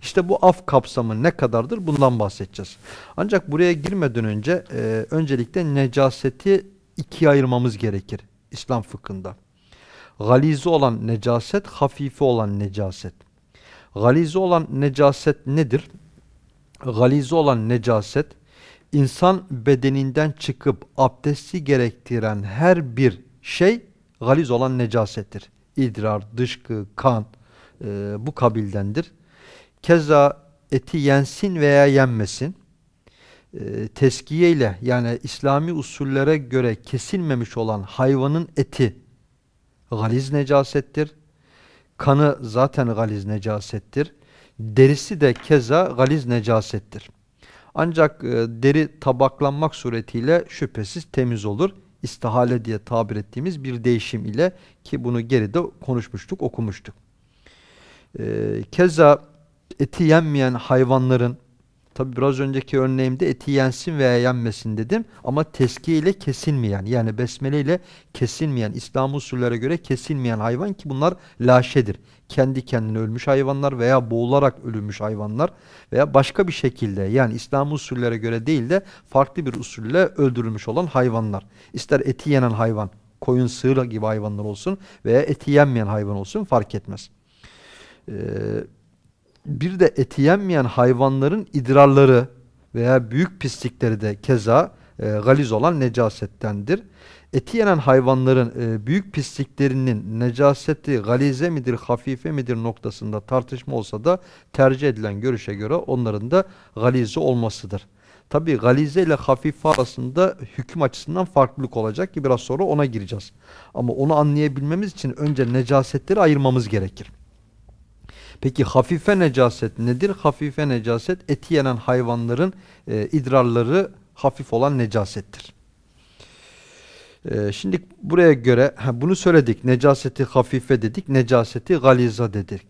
İşte bu af kapsamı ne kadardır bundan bahsedeceğiz. Ancak buraya girmeden önce e, öncelikle necaseti ikiye ayırmamız gerekir İslam fıkhında. Galizi olan necaset, hafife olan necaset. Galizi olan necaset nedir? Galizi olan necaset, insan bedeninden çıkıp abdesti gerektiren her bir şey galiz olan necasettir. İdrar, dışkı, kan e, bu kabildendir. Keza eti yensin veya yenmesin. E, teskiye ile yani İslami usullere göre kesilmemiş olan hayvanın eti galiz necasettir. Kanı zaten galiz necasettir. Derisi de keza galiz necasettir. Ancak e, deri tabaklanmak suretiyle şüphesiz temiz olur. İstihale diye tabir ettiğimiz bir değişim ile ki bunu geride konuşmuştuk, okumuştuk. E, keza eti yenmeyen hayvanların Tabi biraz önceki örneğimde eti yensin veya yenmesin dedim ama teskiye ile kesilmeyen yani besmele ile kesilmeyen İslam usullere göre kesilmeyen hayvan ki bunlar laşedir. Kendi kendine ölmüş hayvanlar veya boğularak ölmüş hayvanlar veya başka bir şekilde yani İslam usullere göre değil de farklı bir usulle öldürülmüş olan hayvanlar. İster eti yenen hayvan koyun sığır gibi hayvanlar olsun veya eti yenmeyen hayvan olsun fark etmez. Ee, bir de eti yenmeyen hayvanların idrarları veya büyük pislikleri de keza e, galiz olan necasettendir. Eti yenen hayvanların e, büyük pisliklerinin necaseti galize midir, hafife midir noktasında tartışma olsa da tercih edilen görüşe göre onların da galize olmasıdır. Tabi galize ile hafife arasında hüküm açısından farklılık olacak ki biraz sonra ona gireceğiz. Ama onu anlayabilmemiz için önce necasetleri ayırmamız gerekir. Peki hafife necaset nedir? Hafife necaset eti yenen hayvanların e, idrarları hafif olan necasettir. E, şimdi buraya göre ha, bunu söyledik. Necaseti hafife dedik, necaseti galiza dedik.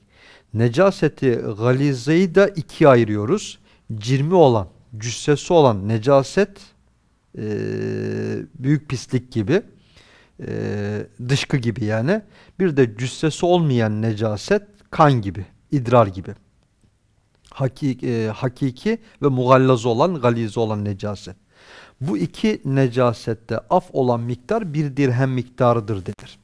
Necaseti galizayı da ikiye ayırıyoruz. Cirmi olan, cüssesi olan necaset e, büyük pislik gibi e, dışkı gibi yani. Bir de cüssesi olmayan necaset kan gibi idrar gibi. Hakiki, e, hakiki ve mugallazı olan, galiz olan necaset. Bu iki necasette af olan miktar bir dirhem miktarıdır denir.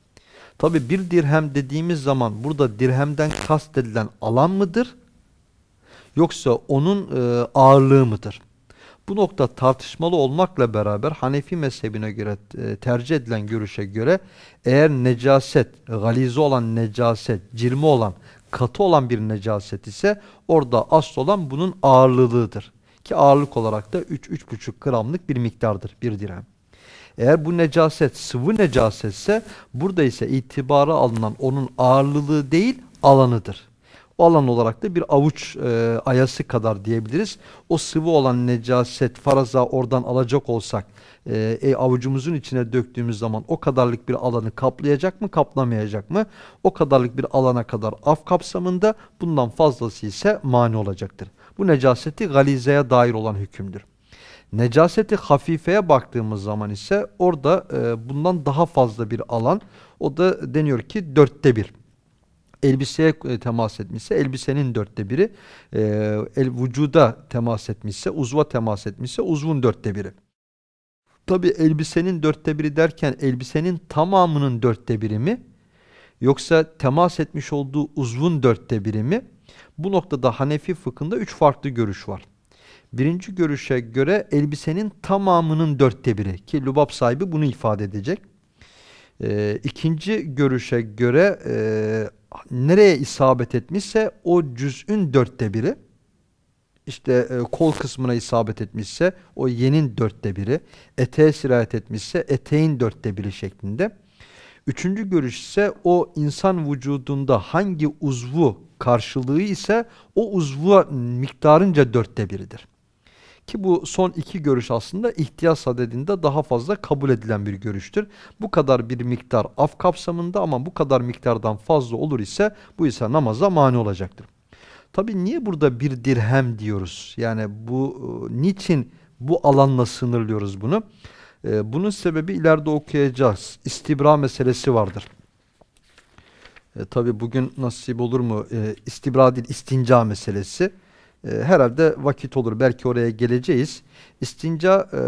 Tabi bir dirhem dediğimiz zaman burada dirhemden kastedilen alan mıdır? Yoksa onun e, ağırlığı mıdır? Bu nokta tartışmalı olmakla beraber Hanefi mezhebine göre e, tercih edilen görüşe göre eğer necaset, galize olan necaset, cirmi olan katı olan bir necaset ise orada asıl olan bunun ağırlığıdır. Ki ağırlık olarak da 3-3,5 gramlık bir miktardır bir direm. Eğer bu necaset sıvı necasetse burada ise itibara alınan onun ağırlılığı değil alanıdır. O alan olarak da bir avuç e, ayası kadar diyebiliriz. O sıvı olan necaset faraza oradan alacak olsak e, e, avucumuzun içine döktüğümüz zaman o kadarlık bir alanı kaplayacak mı kaplamayacak mı? O kadarlık bir alana kadar af kapsamında bundan fazlası ise mani olacaktır. Bu necaseti galizeye dair olan hükümdür. Necaseti hafifeye baktığımız zaman ise orada e, bundan daha fazla bir alan o da deniyor ki dörtte bir elbiseye e, temas etmişse elbisenin dörtte biri, e, el, vücuda temas etmişse, uzva temas etmişse uzvun dörtte biri. Tabi elbisenin dörtte biri derken elbisenin tamamının dörtte biri mi? Yoksa temas etmiş olduğu uzvun dörtte biri mi? Bu noktada Hanefi fıkhında üç farklı görüş var. Birinci görüşe göre elbisenin tamamının dörtte biri ki lubab sahibi bunu ifade edecek. E, ikinci görüşe göre e, nereye isabet etmişse o cüz'ün dörtte biri işte e, kol kısmına isabet etmişse o yenin dörtte biri, eteğe sirayet etmişse eteğin dörtte biri şeklinde. Üçüncü görüş ise o insan vücudunda hangi uzvu karşılığı ise o uzvu miktarınca dörtte biridir. Ki bu son iki görüş aslında ihtiyaç adedinde daha fazla kabul edilen bir görüştür. Bu kadar bir miktar af kapsamında ama bu kadar miktardan fazla olur ise bu ise namaza mani olacaktır. Tabi niye burada bir dirhem diyoruz? Yani bu e, niçin bu alanla sınırlıyoruz bunu? E, bunun sebebi ileride okuyacağız. İstibra meselesi vardır. E, tabi bugün nasip olur mu e, istibra değil istinca meselesi. E, herhalde vakit olur. Belki oraya geleceğiz. İstinca e,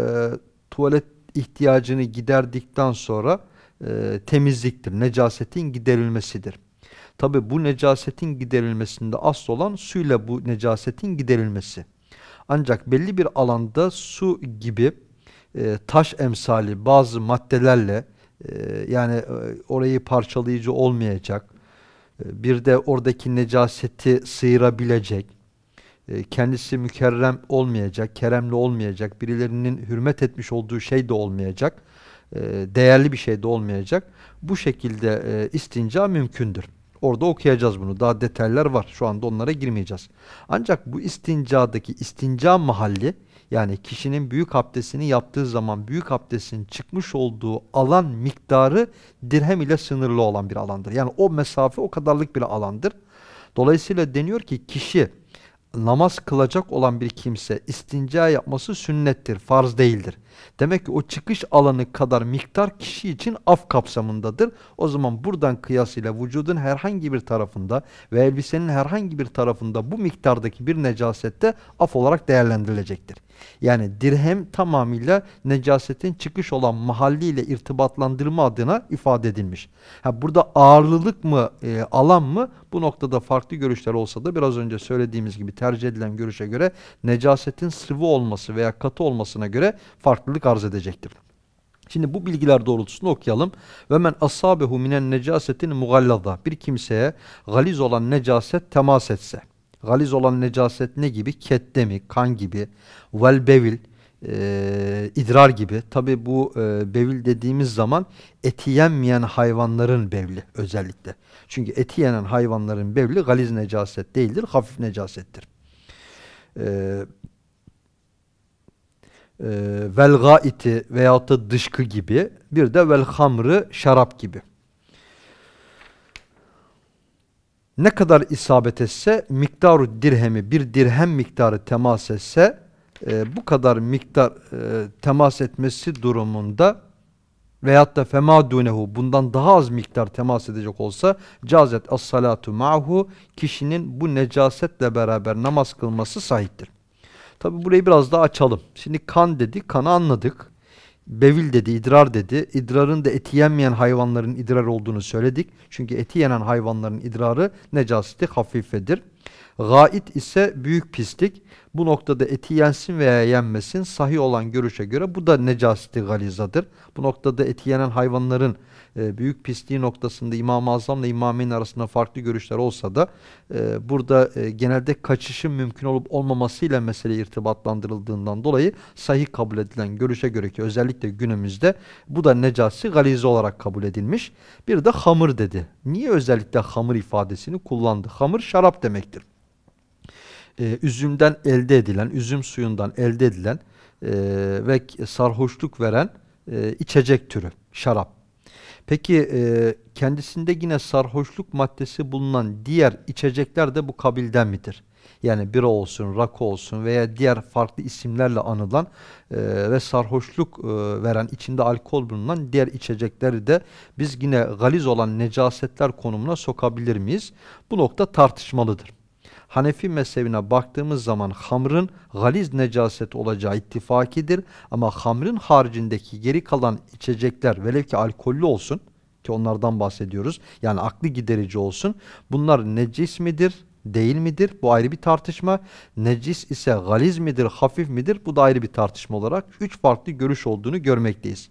tuvalet ihtiyacını giderdikten sonra e, temizliktir. Necasetin giderilmesidir. Tabi bu necasetin giderilmesinde asıl olan suyla bu necasetin giderilmesi. Ancak belli bir alanda su gibi e, taş emsali bazı maddelerle e, yani e, orayı parçalayıcı olmayacak, e, bir de oradaki necaseti sıyırabilecek, ee, kendisi mükerrem olmayacak, keremli olmayacak, birilerinin hürmet etmiş olduğu şey de olmayacak, e, değerli bir şey de olmayacak. Bu şekilde e, istinca mümkündür. Orada okuyacağız bunu. Daha detaylar var. Şu anda onlara girmeyeceğiz. Ancak bu istincadaki istinca mahalli yani kişinin büyük abdestini yaptığı zaman büyük abdestin çıkmış olduğu alan miktarı dirhem ile sınırlı olan bir alandır. Yani o mesafe o kadarlık bir alandır. Dolayısıyla deniyor ki kişi namaz kılacak olan bir kimse istinca yapması sünnettir, farz değildir. Demek ki o çıkış alanı kadar miktar kişi için af kapsamındadır. O zaman buradan kıyasıyla vücudun herhangi bir tarafında ve elbisenin herhangi bir tarafında bu miktardaki bir necasette af olarak değerlendirilecektir. Yani dirhem tamamıyla necasetin çıkış olan mahalliyle irtibatlandırma adına ifade edilmiş. Ha, burada ağırlılık mı, e, alan mı bu noktada farklı görüşler olsa da biraz önce söylediğimiz gibi tercih edilen görüşe göre necasetin sıvı olması veya katı olmasına göre farklılık arz edecektir. Şimdi bu bilgiler doğrultusunda okuyalım. Ve men asabehu minen necasetin mugallada. Bir kimseye galiz olan necaset temas etse. Galiz olan necaset ne gibi? Ket demi, kan gibi, vel bevil, e, idrar gibi. Tabi bu e, bevil dediğimiz zaman eti yenmeyen hayvanların bevli özellikle. Çünkü eti yenen hayvanların bevli galiz necaset değildir, hafif necasettir. E, e, vel gaiti veyahut da dışkı gibi bir de vel hamrı şarap gibi. ne kadar isabet etse miktaru dirhemi bir dirhem miktarı temas etse e, bu kadar miktar e, temas etmesi durumunda veyahut da fema dunehu bundan daha az miktar temas edecek olsa cazet as salatu ma'hu kişinin bu necasetle beraber namaz kılması sahiptir. Tabi burayı biraz daha açalım. Şimdi kan dedi, kanı anladık bevil dedi, idrar dedi. İdrarın da eti yenmeyen hayvanların idrar olduğunu söyledik. Çünkü eti yenen hayvanların idrarı necaseti hafifedir. Gait ise büyük pislik. Bu noktada eti yensin veya yenmesin sahih olan görüşe göre bu da necaseti galizadır. Bu noktada eti yenen hayvanların e, büyük pisliği noktasında İmam-ı Azam'la İmameyn arasında farklı görüşler olsa da e, burada e, genelde kaçışın mümkün olup olmamasıyla mesele irtibatlandırıldığından dolayı sahih kabul edilen görüşe göre ki özellikle günümüzde bu da necasi galize olarak kabul edilmiş. Bir de hamır dedi. Niye özellikle hamır ifadesini kullandı? Hamır şarap demektir. E, üzümden elde edilen, üzüm suyundan elde edilen e, ve sarhoşluk veren e, içecek türü şarap. Peki e, kendisinde yine sarhoşluk maddesi bulunan diğer içecekler de bu kabilden midir? Yani bira olsun, rakı olsun veya diğer farklı isimlerle anılan e, ve sarhoşluk e, veren, içinde alkol bulunan diğer içecekleri de biz yine galiz olan necasetler konumuna sokabilir miyiz? Bu nokta tartışmalıdır. Hanefi mezhebine baktığımız zaman hamrın galiz necaset olacağı ittifakidir. Ama hamrın haricindeki geri kalan içecekler velev ki alkollü olsun ki onlardan bahsediyoruz. Yani aklı giderici olsun. Bunlar necis midir? Değil midir? Bu ayrı bir tartışma. Necis ise galiz midir, hafif midir? Bu da ayrı bir tartışma olarak. Üç farklı görüş olduğunu görmekteyiz.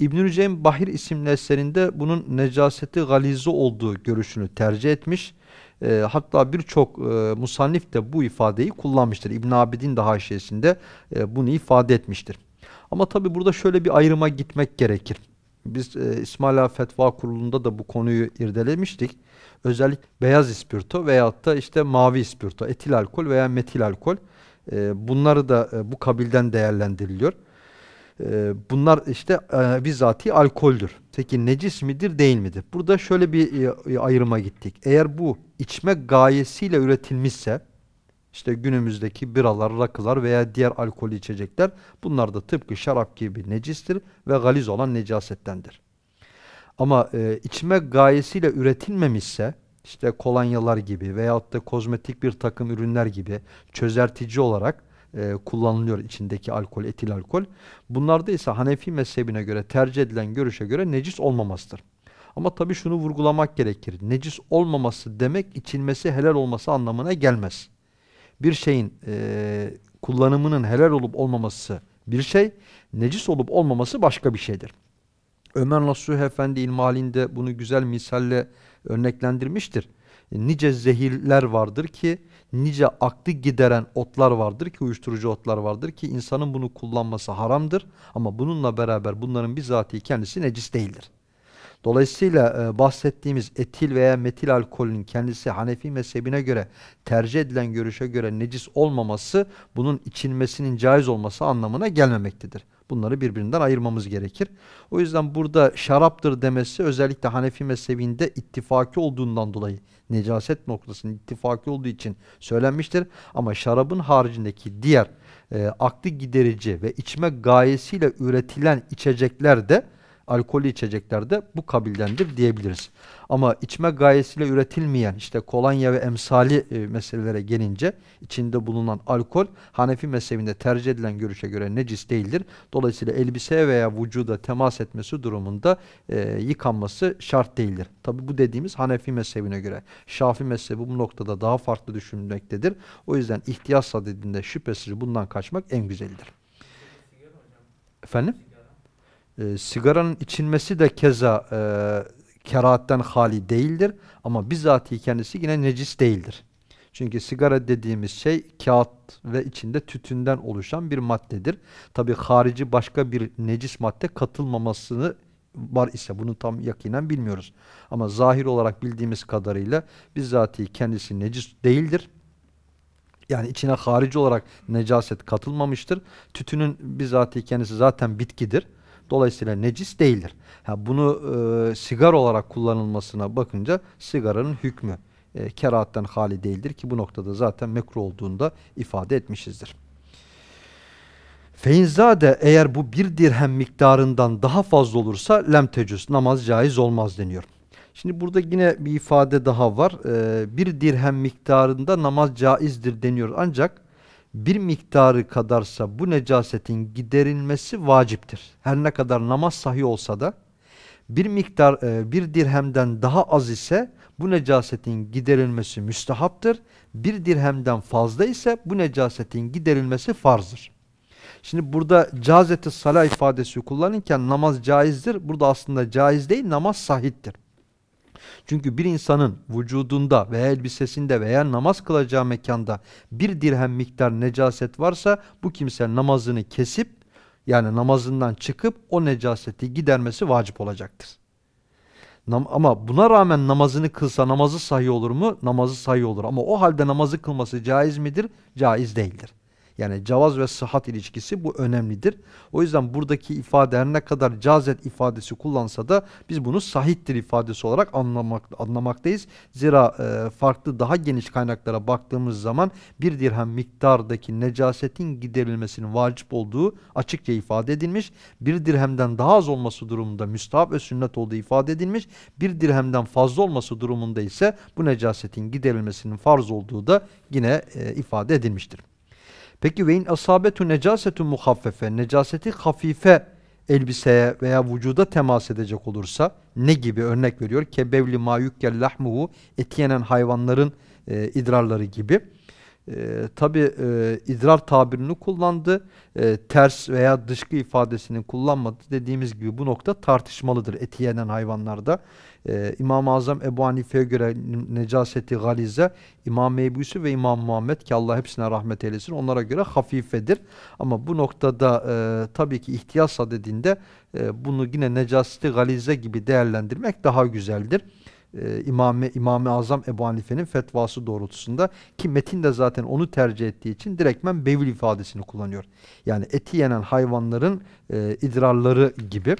İbnül Ceym Bahir isimli eserinde bunun necaseti galizi olduğu görüşünü tercih etmiş. E, hatta birçok e, musannif de bu ifadeyi kullanmıştır. İbn Abidin de haşiyesinde e, bunu ifade etmiştir. Ama tabi burada şöyle bir ayrıma gitmek gerekir. Biz e, İsmaila Fetva Kurulu'nda da bu konuyu irdelemiştik. Özellikle beyaz ispirto veyahut da işte mavi ispirto, etil alkol veya metil alkol e, bunları da e, bu kabilden değerlendiriliyor. Ee, bunlar işte e, bizzati alkoldür. Peki necis midir değil midir? Burada şöyle bir e, e, ayrıma gittik. Eğer bu içme gayesiyle üretilmişse işte günümüzdeki biralar, rakılar veya diğer alkol içecekler bunlar da tıpkı şarap gibi necistir ve galiz olan necasettendir. Ama e, içme gayesiyle üretilmemişse işte kolonyalar gibi veyahut da kozmetik bir takım ürünler gibi çözertici olarak e, kullanılıyor içindeki alkol, etil alkol. Bunlarda ise Hanefi mezhebine göre tercih edilen görüşe göre necis olmamasıdır. Ama tabi şunu vurgulamak gerekir. Necis olmaması demek içilmesi helal olması anlamına gelmez. Bir şeyin e, kullanımının helal olup olmaması bir şey, necis olup olmaması başka bir şeydir. Ömer Nasuh Efendi ilmihalinde bunu güzel misalle örneklendirmiştir. E, nice zehirler vardır ki nice aklı gideren otlar vardır ki uyuşturucu otlar vardır ki insanın bunu kullanması haramdır ama bununla beraber bunların bizatihi kendisi necis değildir. Dolayısıyla e, bahsettiğimiz etil veya metil alkolün kendisi Hanefi mezhebine göre tercih edilen görüşe göre necis olmaması bunun içilmesinin caiz olması anlamına gelmemektedir. Bunları birbirinden ayırmamız gerekir. O yüzden burada şaraptır demesi özellikle Hanefi mezhebinde ittifaki olduğundan dolayı necaset noktasının ittifaki olduğu için söylenmiştir. Ama şarabın haricindeki diğer e, aklı giderici ve içme gayesiyle üretilen içecekler de alkolü içecekler de bu kabildendir diyebiliriz. Ama içme gayesiyle üretilmeyen işte kolonya ve emsali e, meselelere gelince içinde bulunan alkol Hanefi mezhebinde tercih edilen görüşe göre necis değildir. Dolayısıyla elbise veya vücuda temas etmesi durumunda e, yıkanması şart değildir. Tabi bu dediğimiz Hanefi mezhebine göre. Şafi mezhebi bu noktada daha farklı düşünmektedir. O yüzden ihtiyaçsa dediğinde şüphesiz bundan kaçmak en güzelidir. Efendim? E, sigaranın içilmesi de keza e, kerahatten hali değildir ama bizatihi kendisi yine necis değildir. Çünkü sigara dediğimiz şey kağıt ve içinde tütünden oluşan bir maddedir. Tabi harici başka bir necis madde katılmamasını var ise bunu tam yakinen bilmiyoruz. Ama zahir olarak bildiğimiz kadarıyla bizzatihi kendisi necis değildir. Yani içine harici olarak necaset katılmamıştır. Tütünün bizzatihi kendisi zaten bitkidir. Dolayısıyla necis değildir. Ha, bunu e, sigara olarak kullanılmasına bakınca sigaranın hükmü e, kerahatten hali değildir ki bu noktada zaten mekruh olduğunu da ifade etmişizdir. Feinzade eğer bu bir dirhem miktarından daha fazla olursa lem tecüz namaz caiz olmaz deniyor. Şimdi burada yine bir ifade daha var. Ee, bir dirhem miktarında namaz caizdir deniyor ancak bir miktarı kadarsa bu necasetin giderilmesi vaciptir. Her ne kadar namaz sahi olsa da bir miktar e, bir dirhemden daha az ise bu necasetin giderilmesi müstehaptır. Bir dirhemden fazla ise bu necasetin giderilmesi farzdır. Şimdi burada cazeti sala ifadesi kullanırken namaz caizdir. Burada aslında caiz değil namaz sahittir. Çünkü bir insanın vücudunda ve elbisesinde veya namaz kılacağı mekanda bir dirhem miktar necaset varsa bu kimse namazını kesip yani namazından çıkıp o necaseti gidermesi vacip olacaktır. ama buna rağmen namazını kılsa namazı sahih olur mu? Namazı sahih olur. Ama o halde namazı kılması caiz midir? Caiz değildir. Yani cavaz ve sıhhat ilişkisi bu önemlidir. O yüzden buradaki ifade her ne kadar cazet ifadesi kullansa da biz bunu sahittir ifadesi olarak anlamak, anlamaktayız. Zira e, farklı daha geniş kaynaklara baktığımız zaman bir dirhem miktardaki necasetin giderilmesinin vacip olduğu açıkça ifade edilmiş. Bir dirhemden daha az olması durumunda müstahap ve sünnet olduğu ifade edilmiş. Bir dirhemden fazla olması durumunda ise bu necasetin giderilmesinin farz olduğu da yine e, ifade edilmiştir. Peki ve in asabetu necasetu muhaffefe necaseti hafife elbiseye veya vücuda temas edecek olursa ne gibi örnek veriyor? Kebevli ma yukkel lahmuhu etiyenen hayvanların e, idrarları gibi e, ee, tabi e, idrar tabirini kullandı. E, ters veya dışkı ifadesini kullanmadı. Dediğimiz gibi bu nokta tartışmalıdır eti yenen hayvanlarda. E, İmam-ı Azam Ebu Hanife'ye göre necaseti galize, İmam Ebu'su ve İmam Muhammed ki Allah hepsine rahmet eylesin onlara göre hafifedir. Ama bu noktada e, tabii ki ihtiyaçsa dediğinde e, bunu yine necaseti galize gibi değerlendirmek daha güzeldir e, İmam-ı İmam Azam Ebu Hanife'nin fetvası doğrultusunda ki metin de zaten onu tercih ettiği için direktmen bevil ifadesini kullanıyor. Yani eti yenen hayvanların e, idrarları gibi.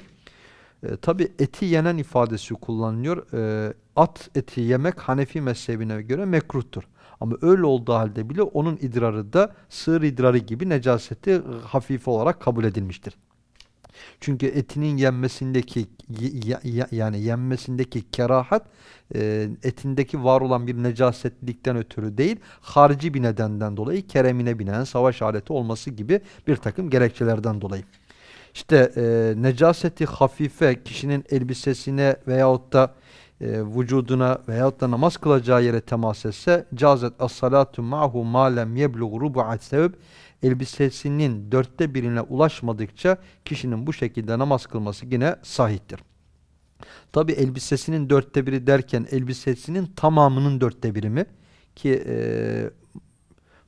E, Tabi eti yenen ifadesi kullanılıyor. E, at eti yemek Hanefi mezhebine göre mekruhtur. Ama öyle olduğu halde bile onun idrarı da sığır idrarı gibi necaseti e, hafife olarak kabul edilmiştir. Çünkü etinin yenmesindeki yani yenmesindeki kerahat e, etindeki var olan bir necasetlikten ötürü değil, harici bir nedenden dolayı keremine binen savaş aleti olması gibi bir takım gerekçelerden dolayı. İşte e, necaseti hafife kişinin elbisesine veyahut da e, vücuduna veyahut da namaz kılacağı yere temas etse cazet as-salatu ma'hu ma lem yeblug rubu'at sevb elbisesinin dörtte birine ulaşmadıkça kişinin bu şekilde namaz kılması yine sahiptir. Tabi elbisesinin dörtte biri derken elbisesinin tamamının dörtte biri mi? Ki e,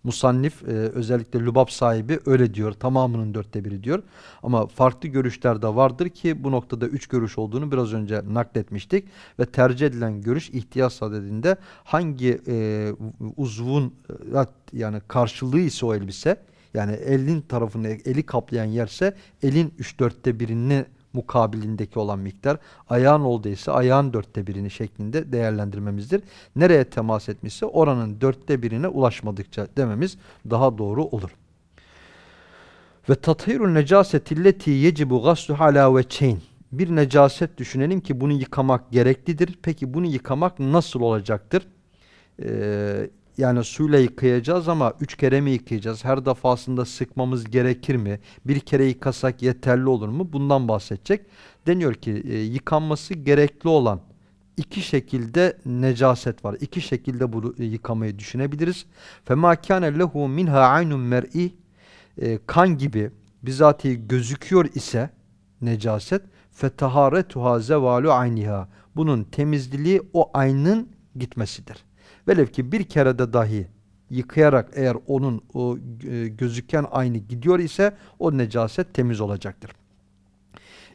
Musannif e, özellikle lübab sahibi öyle diyor tamamının dörtte biri diyor. Ama farklı görüşler de vardır ki bu noktada üç görüş olduğunu biraz önce nakletmiştik. Ve tercih edilen görüş ihtiyaç adedinde hangi e, uzvun e, yani karşılığı ise o elbise yani elin tarafını eli kaplayan yerse elin 3 dörtte birini mukabilindeki olan miktar. Ayağın olduysa ayağın dörtte birini şeklinde değerlendirmemizdir. Nereye temas etmişse oranın dörtte birine ulaşmadıkça dememiz daha doğru olur. Ve tathirun necaseti yecibu gaslu ala veçeyn. Bir necaset düşünelim ki bunu yıkamak gereklidir. Peki bunu yıkamak nasıl olacaktır? Ee, yani suyla yıkayacağız ama üç kere mi yıkayacağız? Her defasında sıkmamız gerekir mi? Bir kere yıkasak yeterli olur mu? Bundan bahsedecek. Deniyor ki e, yıkanması gerekli olan iki şekilde necaset var. İki şekilde bunu e, yıkamayı düşünebiliriz. فَمَا كَانَ لَهُ مِنْهَا عَيْنٌ مَرْئِ Kan gibi bizatihi gözüküyor ise necaset فَتَهَارَتُهَا زَوَالُ عَيْنِهَا Bunun temizliliği o aynın gitmesidir. Velev ki bir kere de dahi yıkayarak eğer onun o e, gözüken aynı gidiyor ise o necaset temiz olacaktır.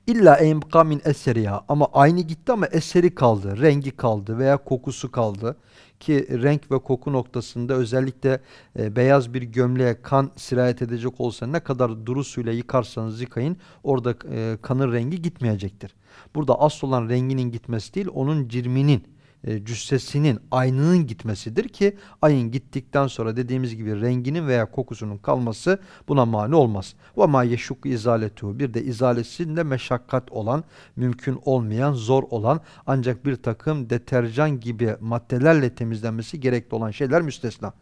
İlla emka min eseriha ama aynı gitti ama eseri kaldı, rengi kaldı veya kokusu kaldı ki renk ve koku noktasında özellikle e, beyaz bir gömleğe kan sirayet edecek olsa ne kadar duru suyla yıkarsanız yıkayın orada e, kanın rengi gitmeyecektir. Burada asıl olan renginin gitmesi değil onun cirminin e, cüssesinin, aynının gitmesidir ki ayın gittikten sonra dediğimiz gibi renginin veya kokusunun kalması buna mani olmaz. Ve ma yeşuk izaletu bir de izalesinde meşakkat olan, mümkün olmayan, zor olan ancak bir takım deterjan gibi maddelerle temizlenmesi gerekli olan şeyler müstesna.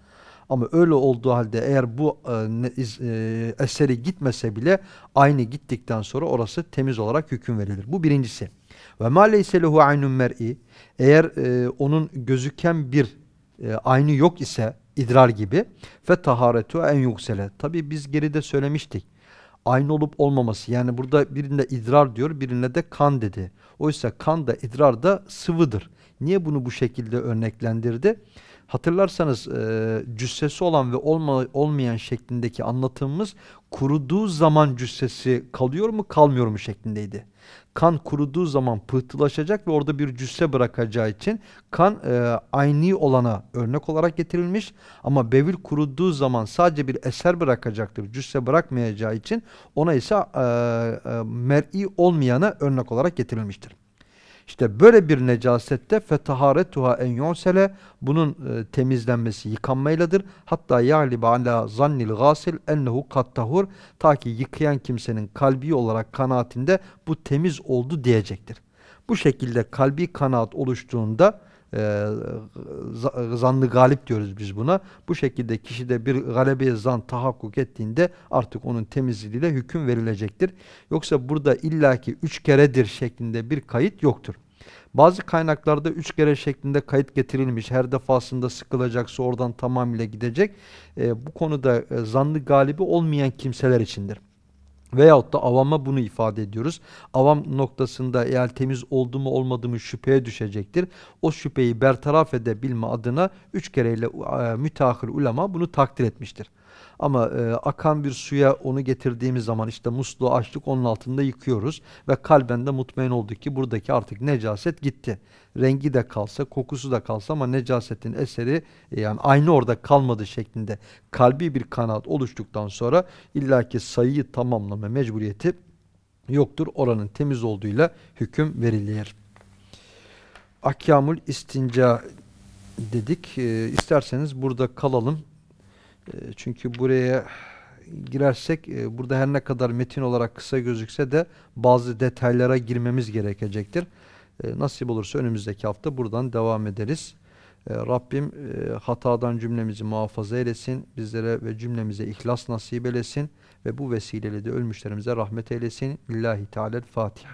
Ama öyle olduğu halde eğer bu e, e, eseri gitmese bile aynı gittikten sonra orası temiz olarak hüküm verilir. Bu birincisi. Ve ma leyselehu aynun mer'i eğer e, onun gözüken bir e, aynı yok ise idrar gibi fe taharetu en yuksele. Tabi biz geride söylemiştik. Aynı olup olmaması yani burada birinde idrar diyor birinde de kan dedi. Oysa kan da idrar da sıvıdır. Niye bunu bu şekilde örneklendirdi? Hatırlarsanız e, cüssesi olan ve olma, olmayan şeklindeki anlatımımız kuruduğu zaman cüssesi kalıyor mu kalmıyor mu şeklindeydi. Kan kuruduğu zaman pıhtılaşacak ve orada bir cüsse bırakacağı için kan e, aynı olana örnek olarak getirilmiş. Ama bevil kuruduğu zaman sadece bir eser bırakacaktır. Cüsse bırakmayacağı için ona ise e, e, mer'i olmayana örnek olarak getirilmiştir. İşte böyle bir necasette fetaharetuha en yonsele bunun e, temizlenmesi yıkanmayladır. Hatta ya'liba ala zannil gasil ennehu kattahur ta ki yıkayan kimsenin kalbi olarak kanaatinde bu temiz oldu diyecektir. Bu şekilde kalbi kanaat oluştuğunda e, zanlı galip diyoruz biz buna. Bu şekilde kişide bir galebeye zan tahakkuk ettiğinde artık onun temizliğiyle hüküm verilecektir. Yoksa burada illaki üç keredir şeklinde bir kayıt yoktur. Bazı kaynaklarda üç kere şeklinde kayıt getirilmiş. Her defasında sıkılacaksa oradan tamamıyla gidecek. E, bu konuda e, zanlı galibi olmayan kimseler içindir. Veyahut da avama bunu ifade ediyoruz. Avam noktasında eğer temiz oldu mu olmadı mı şüpheye düşecektir. O şüpheyi bertaraf edebilme adına üç kereyle e, müteahhir ulema bunu takdir etmiştir. Ama e, akan bir suya onu getirdiğimiz zaman işte musluğu açtık onun altında yıkıyoruz ve kalben de mutmain olduk ki buradaki artık necaset gitti. Rengi de kalsa, kokusu da kalsa ama necasetin eseri e, yani aynı orada kalmadı şeklinde kalbi bir kanaat oluştuktan sonra illaki sayıyı tamamlama mecburiyeti yoktur. Oranın temiz olduğuyla hüküm verilir. Akyamul istinca dedik. E, isterseniz burada kalalım. Ee, çünkü buraya girersek e, burada her ne kadar metin olarak kısa gözükse de bazı detaylara girmemiz gerekecektir. Ee, nasip olursa önümüzdeki hafta buradan devam ederiz. Ee, Rabbim e, hatadan cümlemizi muhafaza eylesin. Bizlere ve cümlemize ihlas nasip eylesin. Ve bu vesileyle de ölmüşlerimize rahmet eylesin. İllahi Teala Fatiha.